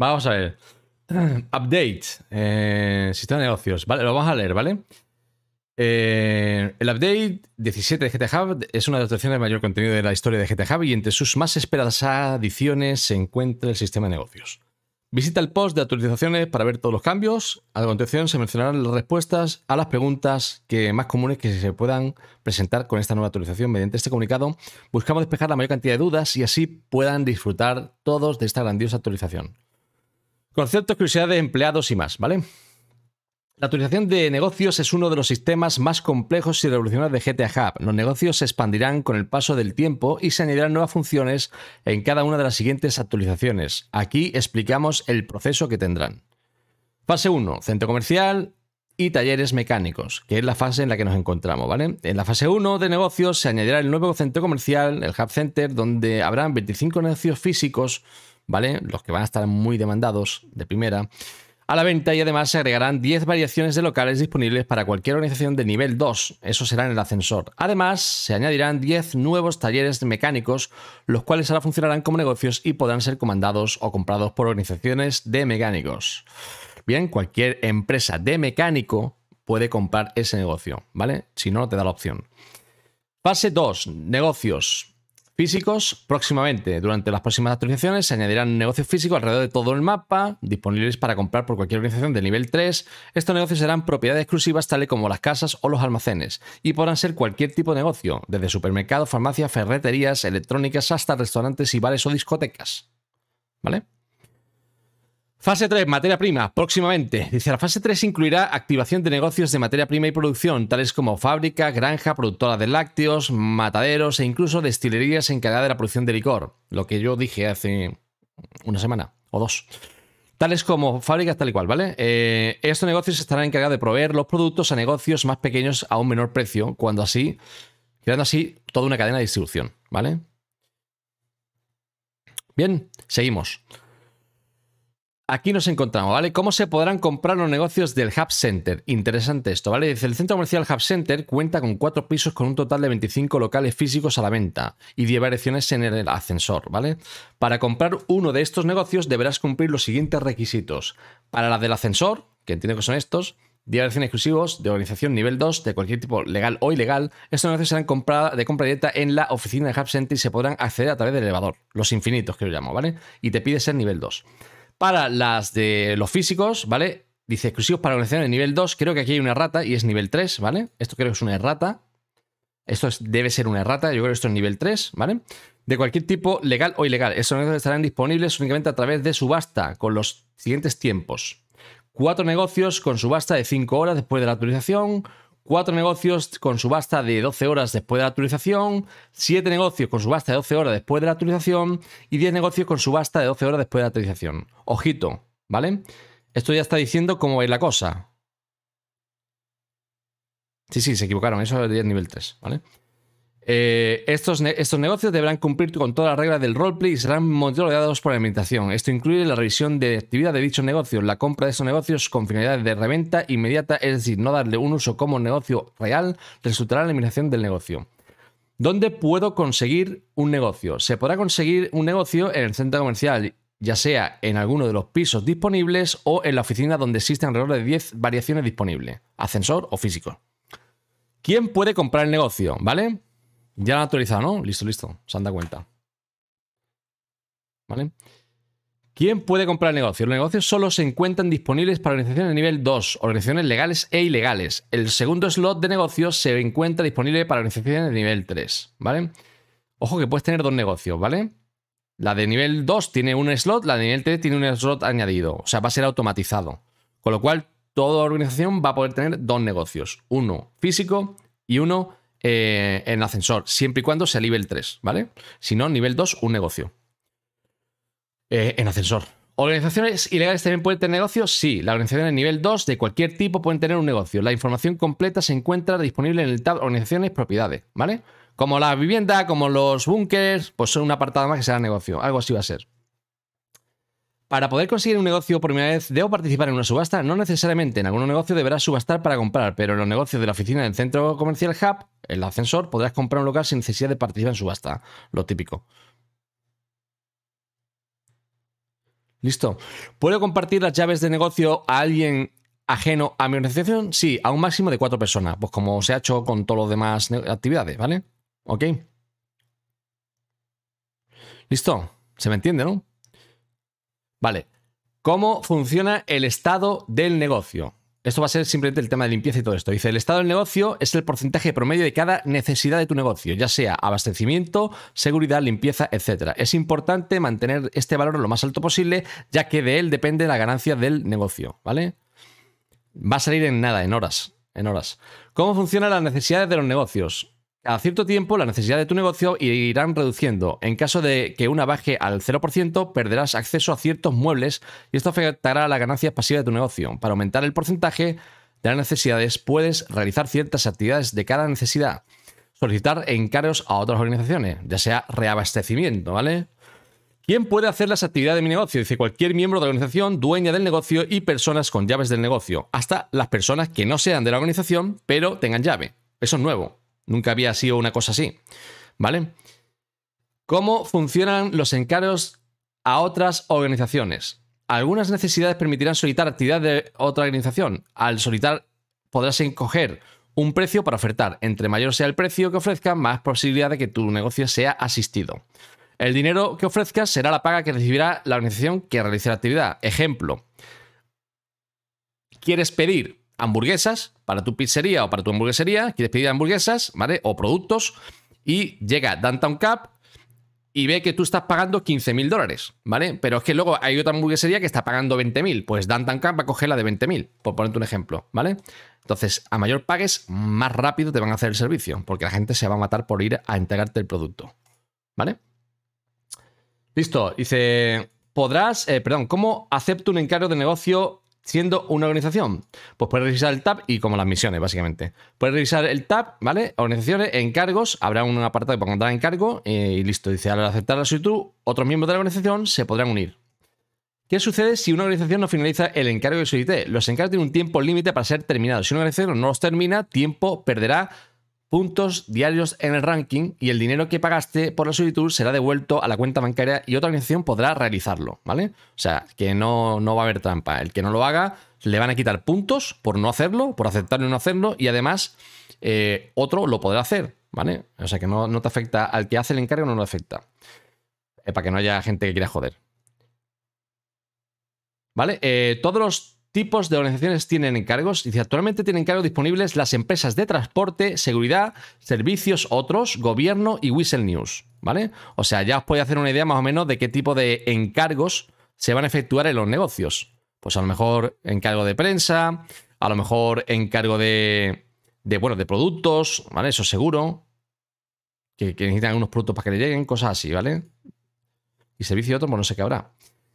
Vamos a ver. Update. Eh, sistema de negocios. Vale, lo vamos a leer, ¿vale? Eh, el update 17 de GT es una de las de mayor contenido de la historia de GT Hub y entre sus más esperadas adiciones se encuentra el sistema de negocios. Visita el post de actualizaciones para ver todos los cambios. A continuación se mencionarán las respuestas a las preguntas que más comunes que se puedan presentar con esta nueva actualización. Mediante este comunicado buscamos despejar la mayor cantidad de dudas y así puedan disfrutar todos de esta grandiosa actualización. Conceptos, curiosidades, empleados y más, ¿vale? La actualización de negocios es uno de los sistemas más complejos y revolucionarios de GTA Hub. Los negocios se expandirán con el paso del tiempo y se añadirán nuevas funciones en cada una de las siguientes actualizaciones. Aquí explicamos el proceso que tendrán. Fase 1, centro comercial y talleres mecánicos, que es la fase en la que nos encontramos, ¿vale? En la fase 1 de negocios se añadirá el nuevo centro comercial, el Hub Center, donde habrán 25 negocios físicos ¿vale? Los que van a estar muy demandados de primera. A la venta y además se agregarán 10 variaciones de locales disponibles para cualquier organización de nivel 2, eso será en el ascensor. Además, se añadirán 10 nuevos talleres mecánicos, los cuales ahora funcionarán como negocios y podrán ser comandados o comprados por organizaciones de mecánicos. Bien, cualquier empresa de mecánico puede comprar ese negocio, ¿vale? Si no, no te da la opción. Fase 2, negocios físicos próximamente. Durante las próximas actualizaciones se añadirán negocios físicos alrededor de todo el mapa, disponibles para comprar por cualquier organización de nivel 3. Estos negocios serán propiedades exclusivas tales como las casas o los almacenes, y podrán ser cualquier tipo de negocio, desde supermercados, farmacias, ferreterías, electrónicas, hasta restaurantes y bares o discotecas. ¿Vale? Fase 3, materia prima, próximamente. Dice, la fase 3 incluirá activación de negocios de materia prima y producción, tales como fábrica, granja, productora de lácteos, mataderos e incluso destilerías encargadas de la producción de licor, lo que yo dije hace una semana o dos. Tales como fábricas tal y cual, ¿vale? Eh, estos negocios estarán encargados de proveer los productos a negocios más pequeños a un menor precio, cuando así, creando así toda una cadena de distribución, ¿vale? Bien, seguimos. Aquí nos encontramos, ¿vale? ¿Cómo se podrán comprar los negocios del Hub Center? Interesante esto, ¿vale? Dice, el centro comercial Hub Center cuenta con cuatro pisos con un total de 25 locales físicos a la venta y 10 variaciones en el ascensor, ¿vale? Para comprar uno de estos negocios deberás cumplir los siguientes requisitos. Para la del ascensor, que entiendo que son estos, 10 variaciones exclusivos de organización nivel 2 de cualquier tipo legal o ilegal, estos negocios serán de compra directa en la oficina de Hub Center y se podrán acceder a través del elevador, los infinitos que lo llamo, ¿vale? Y te pide ser nivel 2. Para las de los físicos, ¿vale? Dice exclusivos para organización de nivel 2. Creo que aquí hay una errata y es nivel 3, ¿vale? Esto creo que es una errata. Esto debe ser una errata, yo creo que esto es nivel 3, ¿vale? De cualquier tipo, legal o ilegal. Estos negocios estarán disponibles únicamente a través de subasta, con los siguientes tiempos. Cuatro negocios con subasta de 5 horas después de la actualización, 4 negocios con subasta de 12 horas después de la actualización, 7 negocios con subasta de 12 horas después de la actualización y 10 negocios con subasta de 12 horas después de la actualización. Ojito, ¿vale? Esto ya está diciendo cómo ir la cosa. Sí, sí, se equivocaron, eso es nivel 3, ¿vale? Eh, estos, estos, negocios deberán cumplir con todas las reglas del roleplay y serán monitoreados por la administración. Esto incluye la revisión de actividad de dichos negocios, la compra de esos negocios con finalidades de reventa inmediata, es decir, no darle un uso como negocio real, resultará en la eliminación del negocio. ¿Dónde puedo conseguir un negocio? Se podrá conseguir un negocio en el centro comercial, ya sea en alguno de los pisos disponibles o en la oficina donde existen alrededor de 10 variaciones disponibles, ascensor o físico. ¿Quién puede comprar el negocio? ¿Vale? Ya han actualizado, ¿no? Listo, listo. Se han dado cuenta. ¿Vale? ¿Quién puede comprar el negocio? Los negocios solo se encuentran disponibles para organizaciones de nivel 2, organizaciones legales e ilegales. El segundo slot de negocios se encuentra disponible para organizaciones de nivel 3, ¿vale? Ojo que puedes tener dos negocios, ¿vale? La de nivel 2 tiene un slot, la de nivel 3 tiene un slot añadido, o sea, va a ser automatizado. Con lo cual, toda organización va a poder tener dos negocios, uno físico y uno eh, en ascensor, siempre y cuando sea nivel 3, ¿vale? Si no, nivel 2, un negocio. Eh, en ascensor. ¿Organizaciones ilegales también pueden tener negocios? Sí, las organizaciones nivel 2 de cualquier tipo pueden tener un negocio. La información completa se encuentra disponible en el tab Organizaciones Propiedades, ¿vale? Como la vivienda, como los búnkers pues son un apartado más que será negocio. Algo así va a ser. Para poder conseguir un negocio por primera vez, ¿debo participar en una subasta? No necesariamente. En algún negocio deberás subastar para comprar, pero en los negocios de la oficina del centro comercial Hub, el ascensor, podrás comprar un local sin necesidad de participar en subasta. Lo típico. Listo. ¿Puedo compartir las llaves de negocio a alguien ajeno a mi organización? Sí, a un máximo de cuatro personas, pues como se ha hecho con todas las demás actividades, ¿vale? ¿Ok? Listo. ¿Se me entiende, no? Vale. ¿Cómo funciona el estado del negocio? Esto va a ser simplemente el tema de limpieza y todo esto. Dice, el estado del negocio es el porcentaje promedio de cada necesidad de tu negocio, ya sea abastecimiento, seguridad, limpieza, etc. Es importante mantener este valor lo más alto posible, ya que de él depende la ganancia del negocio, ¿vale? Va a salir en nada, en horas, en horas. ¿Cómo funcionan las necesidades de los negocios? A cierto tiempo, la necesidad de tu negocio irán reduciendo. En caso de que una baje al 0%, perderás acceso a ciertos muebles y esto afectará a las ganancias pasivas de tu negocio. Para aumentar el porcentaje de las necesidades, puedes realizar ciertas actividades de cada necesidad. Solicitar encargos a otras organizaciones, ya sea reabastecimiento, ¿vale? ¿Quién puede hacer las actividades de mi negocio? Dice cualquier miembro de la organización, dueña del negocio y personas con llaves del negocio, hasta las personas que no sean de la organización, pero tengan llave. Eso es nuevo. Nunca había sido una cosa así. ¿Vale? ¿Cómo funcionan los encargos a otras organizaciones? Algunas necesidades permitirán solicitar actividad de otra organización. Al solicitar podrás encoger un precio para ofertar. Entre mayor sea el precio que ofrezca, más posibilidad de que tu negocio sea asistido. El dinero que ofrezcas será la paga que recibirá la organización que realice la actividad. Ejemplo, quieres pedir hamburguesas para tu pizzería o para tu hamburguesería, quieres pedir hamburguesas, ¿vale? O productos, y llega Downtown Cup y ve que tú estás pagando 15.000 dólares, ¿vale? Pero es que luego hay otra hamburguesería que está pagando 20.000, pues Downtown Cup va a coger la de 20.000 por ponerte un ejemplo, ¿vale? Entonces, a mayor pagues, más rápido te van a hacer el servicio, porque la gente se va a matar por ir a entregarte el producto, ¿vale? Listo, dice, podrás, eh, perdón, ¿cómo acepto un encargo de negocio siendo una organización? Pues puedes revisar el tab y como las misiones, básicamente. Puedes revisar el tab, ¿vale? Organizaciones, encargos, habrá un apartado para contar encargo eh, y listo. Dice, al aceptar la solicitud, otros miembros de la organización se podrán unir. ¿Qué sucede si una organización no finaliza el encargo que IT? Los encargos tienen un tiempo límite para ser terminados. Si una organización no los termina, tiempo perderá puntos diarios en el ranking y el dinero que pagaste por la solicitud será devuelto a la cuenta bancaria y otra organización podrá realizarlo, ¿vale? O sea, que no, no va a haber trampa. El que no lo haga, le van a quitar puntos por no hacerlo, por aceptarlo y no hacerlo, y además eh, otro lo podrá hacer, ¿vale? O sea, que no, te afecta, al que hace el encargo no lo afecta. Eh, para que no haya gente que quiera joder. ¿Vale? Eh, todos los tipos de organizaciones tienen encargos. Dice, actualmente tienen encargos disponibles las empresas de transporte, seguridad, servicios, otros, gobierno y Whistle News, ¿vale? O sea, ya os podéis hacer una idea más o menos de qué tipo de encargos se van a efectuar en los negocios. Pues a lo mejor encargo de prensa, a lo mejor encargo de, de bueno, de productos, ¿vale? Eso seguro. Que, necesitan unos productos para que le lleguen, cosas así, ¿vale? Y servicio y otro, pues no sé qué habrá.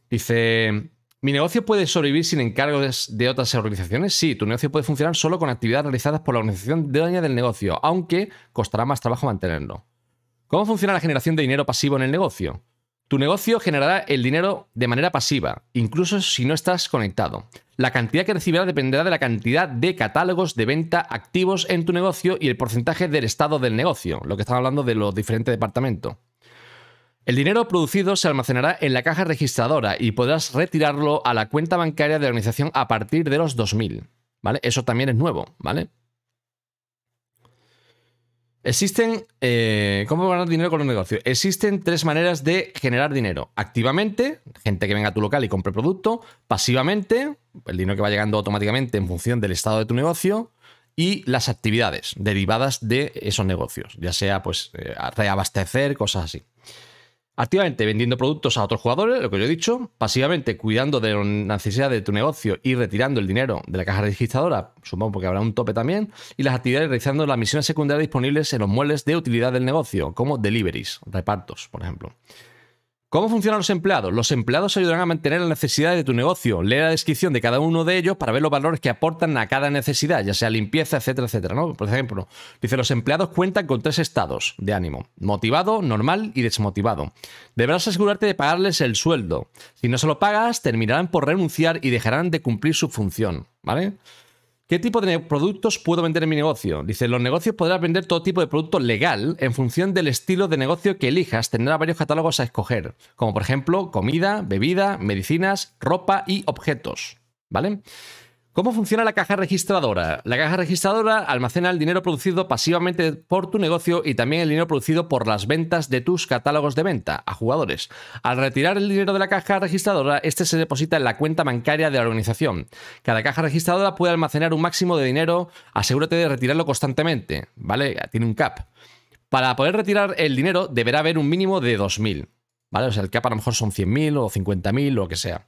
Dice, ¿Mi negocio puede sobrevivir sin encargos de otras organizaciones? Sí, tu negocio puede funcionar solo con actividades realizadas por la organización dueña del negocio, aunque costará más trabajo mantenerlo. ¿Cómo funciona la generación de dinero pasivo en el negocio? Tu negocio generará el dinero de manera pasiva, incluso si no estás conectado. La cantidad que recibirá dependerá de la cantidad de catálogos de venta activos en tu negocio y el porcentaje del estado del negocio, lo que estamos hablando de los diferentes departamentos. El dinero producido se almacenará en la caja registradora y podrás retirarlo a la cuenta bancaria de la organización a partir de los 2000. ¿Vale? Eso también es nuevo, ¿vale? Existen. Eh, ¿Cómo ganar dinero con un negocio? Existen tres maneras de generar dinero: activamente, gente que venga a tu local y compre producto, pasivamente, el dinero que va llegando automáticamente en función del estado de tu negocio, y las actividades derivadas de esos negocios, ya sea pues eh, reabastecer, cosas así. Activamente vendiendo productos a otros jugadores, lo que yo he dicho, pasivamente cuidando de la necesidad de tu negocio y retirando el dinero de la caja registradora, supongo porque habrá un tope también, y las actividades realizando las misiones secundarias disponibles en los muebles de utilidad del negocio, como deliveries, repartos, por ejemplo. ¿Cómo funcionan los empleados? Los empleados ayudarán a mantener las necesidades de tu negocio. Lee la descripción de cada uno de ellos para ver los valores que aportan a cada necesidad, ya sea limpieza, etcétera, etcétera. ¿no? Por ejemplo, dice, los empleados cuentan con tres estados de ánimo, motivado, normal y desmotivado. Deberás asegurarte de pagarles el sueldo. Si no se lo pagas, terminarán por renunciar y dejarán de cumplir su función, ¿vale? ¿Qué tipo de productos puedo vender en mi negocio? Dice, los negocios podrás vender todo tipo de producto legal en función del estilo de negocio que elijas. Tendrá varios catálogos a escoger, como por ejemplo comida, bebida, medicinas, ropa y objetos. ¿Vale? ¿Cómo funciona la caja registradora? La caja registradora almacena el dinero producido pasivamente por tu negocio y también el dinero producido por las ventas de tus catálogos de venta a jugadores. Al retirar el dinero de la caja registradora, este se deposita en la cuenta bancaria de la organización. Cada caja registradora puede almacenar un máximo de dinero, asegúrate de retirarlo constantemente, ¿vale? Tiene un cap. Para poder retirar el dinero deberá haber un mínimo de 2.000, ¿vale? O sea, el cap a lo mejor son 100.000 o 50.000 o lo que sea.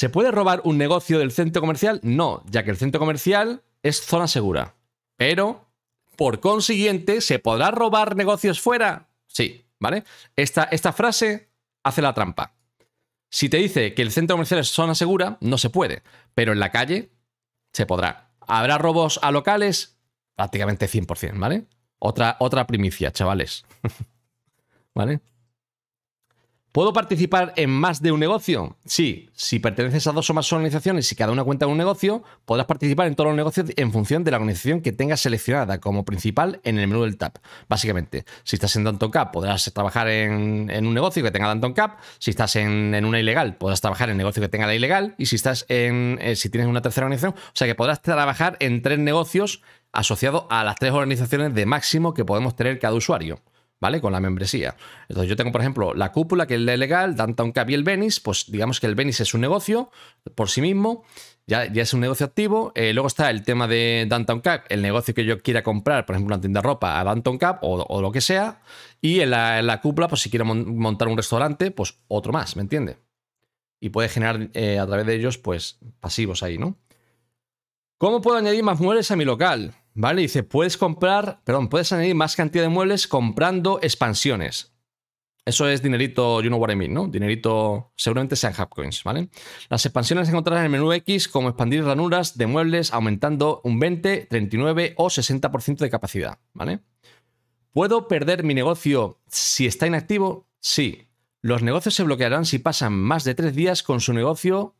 ¿Se puede robar un negocio del centro comercial? No, ya que el centro comercial es zona segura. Pero, por consiguiente, ¿se podrá robar negocios fuera? Sí, ¿vale? Esta, esta frase hace la trampa. Si te dice que el centro comercial es zona segura, no se puede, pero en la calle se podrá. ¿Habrá robos a locales? Prácticamente 100%, ¿vale? Otra, otra primicia, chavales. ¿Vale? ¿Puedo participar en más de un negocio? Sí, si perteneces a dos o más organizaciones y cada una cuenta en un negocio, podrás participar en todos los negocios en función de la organización que tengas seleccionada como principal en el menú del TAP. Básicamente, si estás en Danton Cap, podrás trabajar en, un negocio que tenga Danton Cap. Si estás en, una ilegal, podrás trabajar en el negocio que tenga la ilegal. Y si estás en. Eh, si tienes una tercera organización, o sea que podrás trabajar en tres negocios asociados a las tres organizaciones de máximo que podemos tener cada usuario. ¿vale? Con la membresía. Entonces yo tengo, por ejemplo, la cúpula, que es la legal, Downtown Cap y el Venice, pues digamos que el Venice es un negocio por sí mismo, ya, es un negocio activo. Eh, luego está el tema de Downtown Cab, el negocio que yo quiera comprar, por ejemplo, una tienda de ropa a Downtown Cab o, lo que sea. Y en la, cúpula, pues si quiero montar un restaurante, pues otro más, ¿me entiende? Y puede generar eh, a través de ellos, pues pasivos ahí, ¿no? ¿Cómo puedo añadir más muebles a mi local? ¿vale? Dice, puedes comprar, perdón, puedes añadir más cantidad de muebles comprando expansiones. Eso es dinerito, you know what I mean, ¿no? Dinerito, seguramente sean hapcoins, ¿vale? Las expansiones se encontrarás en el menú X, como expandir ranuras de muebles aumentando un 20, 39 o 60% de capacidad, ¿vale? ¿Puedo perder mi negocio si está inactivo? Sí. Los negocios se bloquearán si pasan más de tres días con su negocio,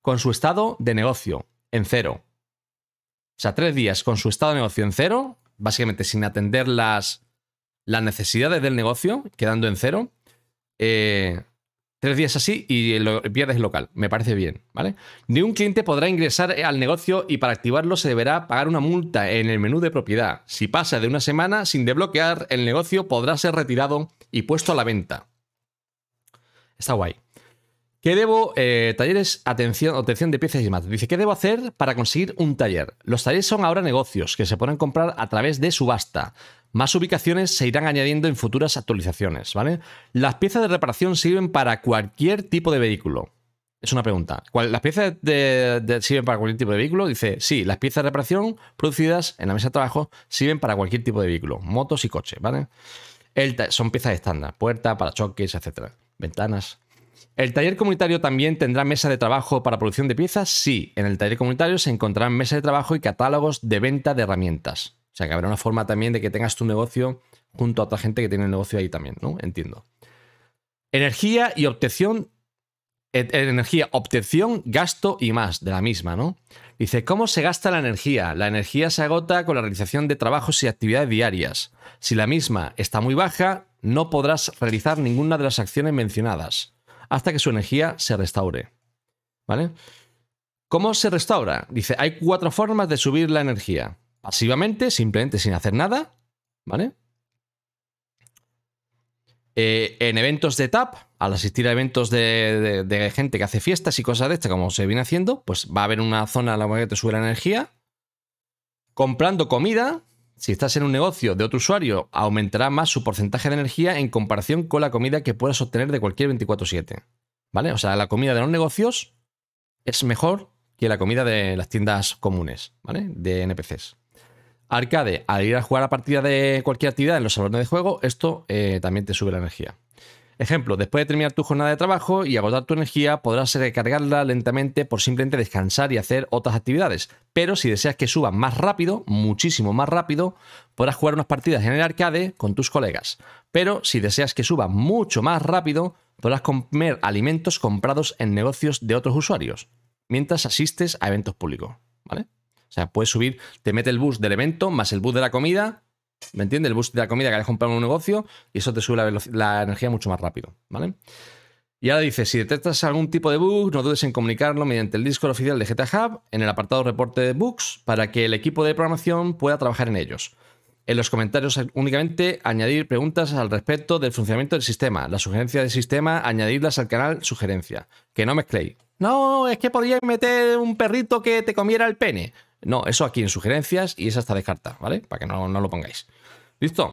con su estado de negocio, en cero. O sea, tres días con su estado de negocio en cero, básicamente sin atender las, las necesidades del negocio, quedando en cero. Eh, tres días así y pierdes el local. Me parece bien, ¿vale? Ni un cliente podrá ingresar al negocio y para activarlo se deberá pagar una multa en el menú de propiedad. Si pasa de una semana sin desbloquear el negocio, podrá ser retirado y puesto a la venta. Está guay. ¿Qué debo, eh, talleres, atención, obtención de piezas y Dice, ¿qué debo hacer para conseguir un taller? Los talleres son ahora negocios que se pueden comprar a través de subasta. Más ubicaciones se irán añadiendo en futuras actualizaciones, ¿vale? Las piezas de reparación sirven para cualquier tipo de vehículo. Es una pregunta. ¿Las piezas de, sirven para cualquier tipo de vehículo? Dice, sí, las piezas de reparación producidas en la mesa de trabajo sirven para cualquier tipo de vehículo, motos y coches, ¿vale? son piezas estándar, puerta, parachoques, etcétera, ventanas. ¿El taller comunitario también tendrá mesa de trabajo para producción de piezas? Sí, en el taller comunitario se encontrarán mesas de trabajo y catálogos de venta de herramientas. O sea que habrá una forma también de que tengas tu negocio junto a otra gente que tiene el negocio ahí también, ¿no? Entiendo. Energía y obtención. E, e, energía, obtención, gasto y más de la misma, ¿no? Dice, ¿cómo se gasta la energía? La energía se agota con la realización de trabajos y actividades diarias. Si la misma está muy baja, no podrás realizar ninguna de las acciones mencionadas hasta que su energía se restaure. ¿Vale? ¿Cómo se restaura? Dice, hay cuatro formas de subir la energía. Pasivamente, simplemente sin hacer nada, ¿vale? Eh, en eventos de TAP, al asistir a eventos de, gente que hace fiestas y cosas de estas, como se viene haciendo, pues va a haber una zona en la que te sube la energía. Comprando comida, si estás en un negocio de otro usuario, aumentará más su porcentaje de energía en comparación con la comida que puedas obtener de cualquier 24/7. ¿Vale? O sea, la comida de los negocios es mejor que la comida de las tiendas comunes, ¿vale? De NPCs. Arcade, al ir a jugar a partida de cualquier actividad en los salones de juego, esto eh, también te sube la energía. Ejemplo, después de terminar tu jornada de trabajo y agotar tu energía, podrás recargarla lentamente por simplemente descansar y hacer otras actividades. Pero si deseas que suba más rápido, muchísimo más rápido, podrás jugar unas partidas en el arcade con tus colegas. Pero si deseas que suba mucho más rápido, podrás comer alimentos comprados en negocios de otros usuarios, mientras asistes a eventos públicos. ¿Vale? O sea, puedes subir, te mete el bus del evento más el bus de la comida ¿Me entiendes? El boost de la comida que hayas comprado en un negocio y eso te sube la, energía mucho más rápido, ¿vale? Y ahora dice, si detectas algún tipo de bug, no dudes en comunicarlo mediante el Discord oficial de GTA Hub en el apartado reporte de bugs para que el equipo de programación pueda trabajar en ellos. En los comentarios únicamente añadir preguntas al respecto del funcionamiento del sistema, la sugerencia del sistema, añadirlas al canal sugerencia. Que no mezcléis. No, es que podría meter un perrito que te comiera el pene. No, eso aquí en sugerencias y esa está carta, ¿vale? Para que no, no lo pongáis. ¿Listo?